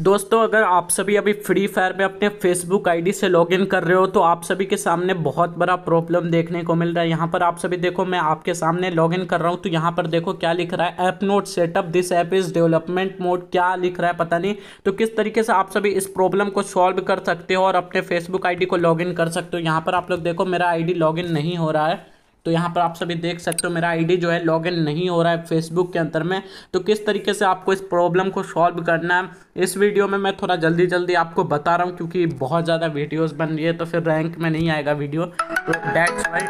दोस्तों अगर आप सभी अभी फ्री फायर में अपने फेसबुक आईडी से लॉगिन कर रहे हो तो आप सभी के सामने बहुत बड़ा प्रॉब्लम देखने को मिल रहा है यहाँ पर आप सभी देखो मैं आपके सामने लॉगिन कर रहा हूँ तो यहाँ पर देखो क्या लिख रहा है app not setup this app is development mode क्या लिख रहा है पता नहीं तो किस तरीके से आप सभी इस प्रॉब्लम को सॉल्व कर सकते हो और अपने फेसबुक आई को लॉग कर सकते हो यहाँ पर आप लोग देखो मेरा आई डी नहीं हो रहा है तो यहाँ पर आप सभी देख सकते हो मेरा आईडी जो है लॉगिन नहीं हो रहा है फेसबुक के अंतर में तो किस तरीके से आपको इस प्रॉब्लम को सॉल्व करना है इस वीडियो में मैं थोड़ा जल्दी जल्दी आपको बता रहा हूँ क्योंकि बहुत ज़्यादा वीडियोस बन रही है तो फिर रैंक में नहीं आएगा वीडियो तो डैट्स वाई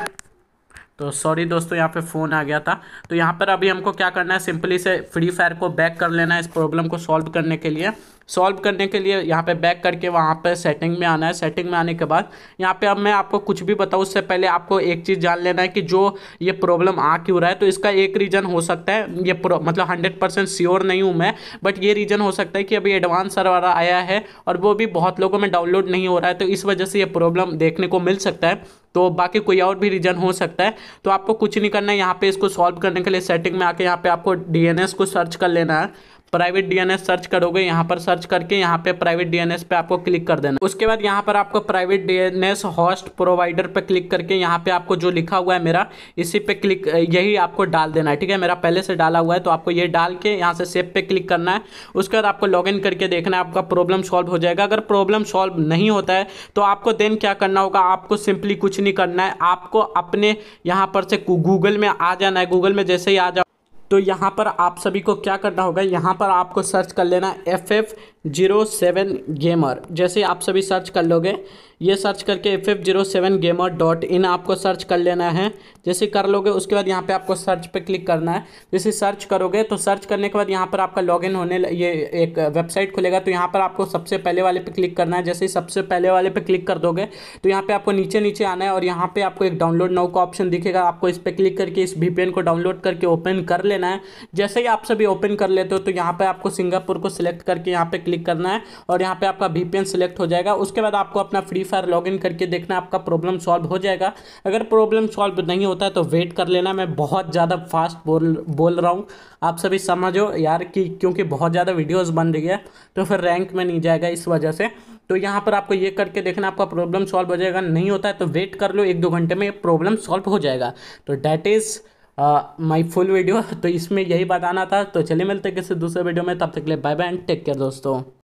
तो सॉरी दोस्तों यहाँ पे फ़ोन आ गया था तो यहाँ पर अभी हमको क्या करना है सिंपली से फ्री फायर को बैक कर लेना है इस प्रॉब्लम को सॉल्व करने के लिए सॉल्व करने के लिए यहाँ पे बैक करके वहाँ पे सेटिंग में आना है सेटिंग में आने के बाद यहाँ पे अब मैं आपको कुछ भी बताऊँ उससे पहले आपको एक चीज़ जान लेना है कि जो ये प्रॉब्लम आ क्यों रहा है तो इसका एक रीज़न हो सकता है ये मतलब हंड्रेड परसेंट श्योर नहीं हूँ मैं बट ये रीज़न हो सकता है कि अभी एडवांस सर आया है और वो भी बहुत लोगों में डाउनलोड नहीं हो रहा है तो इस वजह से ये प्रॉब्लम देखने को मिल सकता है तो बाकी कोई और भी रीजन हो सकता है तो आपको कुछ नहीं करना है यहाँ पे इसको सॉल्व करने के लिए सेटिंग में आके यहाँ पे आपको डीएनएस को सर्च कर लेना है प्राइवेट डीएनएस सर्च करोगे यहाँ पर सर्च करके यहाँ पे प्राइवेट डीएनएस पे आपको क्लिक कर देना उसके बाद यहाँ पर आपको प्राइवेट डीएनएस होस्ट प्रोवाइडर पे क्लिक करके यहाँ पे आपको जो लिखा हुआ है मेरा इसी पे क्लिक यही आपको डाल देना है ठीक है मेरा पहले से डाला हुआ है तो आपको ये डाल के यहाँ से सेप पे क्लिक करना है उसके बाद आपको लॉग करके देखना है आपका प्रॉब्लम सॉल्व हो जाएगा अगर प्रॉब्लम सॉल्व नहीं होता है तो आपको देन क्या करना होगा आपको सिंपली कुछ नहीं करना है आपको अपने यहाँ पर से गूगल में आ जाना है गूगल में जैसे ही आ जाओ तो यहाँ पर आप सभी को क्या करना होगा यहाँ पर आपको सर्च कर लेना F F zero seven gamer जैसे आप सभी सर्च कर लोगे ये सर्च करके F F zero seven gamer dot in आपको सर्च कर लेना है जैसे कर लोगे उसके बाद यहाँ पे आपको सर्च पे क्लिक करना है जैसे सर्च करोगे तो सर्च करने के बाद यहाँ पर आपका लॉगिन होने ये एक वेबसाइट खुलेगा तो यहाँ पर आपको सबसे पहले वाले पे क्लिक करना है जैसे सबसे पहले वाले पे क्लिक कर दोगे तो यहाँ पर आपको नीचे नीचे आना है और यहाँ पर आपको एक डाउनलोड नाउ का ऑप्शन दिखेगा आपको इस पर क्लिक करके इस वी को डाउनलोड करके ओपन कर लेना है जैसे ही आप सभी ओपन कर लेते हो तो यहाँ पर आपको सिंगापुर को सिलेक्ट करके यहाँ पर क्लिक करना है और यहाँ पे आपका वीपीएन सिलेक्ट हो जाएगा उसके बाद आपको अपना फ्री फायर लॉगिन करके देखना आपका प्रॉब्लम सॉल्व हो जाएगा अगर प्रॉब्लम सॉल्व नहीं होता है तो वेट कर लेना मैं बहुत ज़्यादा फास्ट बोल बोल रहा हूँ आप सभी समझो यार कि क्योंकि बहुत ज़्यादा वीडियोज बन रही है तो फिर रैंक में नहीं जाएगा इस वजह से तो यहाँ पर आपको ये करके देखना आपका प्रॉब्लम सॉल्व हो जाएगा नहीं होता है तो वेट कर लो एक दो घंटे में प्रॉब्लम सॉल्व हो जाएगा तो that is my full video तो इसमें यही बताना था तो चलिए मिलते किसी दूसरे वीडियो में तब तक के लिए bye bye and take care दोस्तों